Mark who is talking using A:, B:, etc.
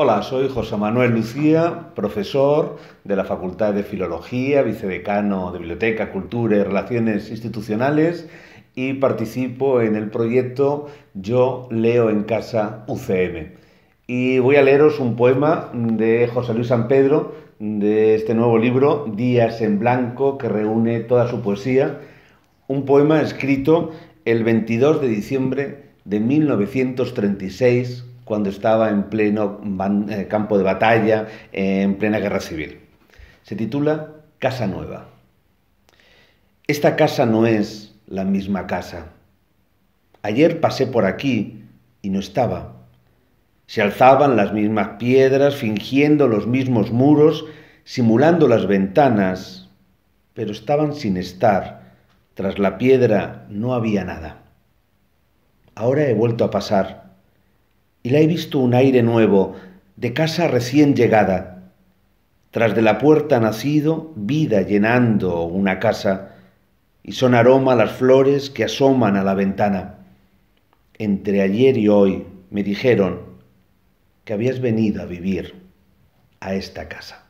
A: Hola, soy José Manuel Lucía, profesor de la Facultad de Filología, vicedecano de Biblioteca, Cultura y Relaciones Institucionales y participo en el proyecto Yo leo en casa UCM. Y voy a leeros un poema de José Luis San Pedro de este nuevo libro, Días en Blanco, que reúne toda su poesía. Un poema escrito el 22 de diciembre de 1936 cuando estaba en pleno eh, campo de batalla, en plena guerra civil. Se titula Casa Nueva. Esta casa no es la misma casa. Ayer pasé por aquí y no estaba. Se alzaban las mismas piedras, fingiendo los mismos muros, simulando las ventanas, pero estaban sin estar. Tras la piedra no había nada. Ahora he vuelto a pasar y la he visto un aire nuevo, de casa recién llegada. Tras de la puerta nacido, vida llenando una casa, y son aroma las flores que asoman a la ventana. Entre ayer y hoy me dijeron que habías venido a vivir a esta casa.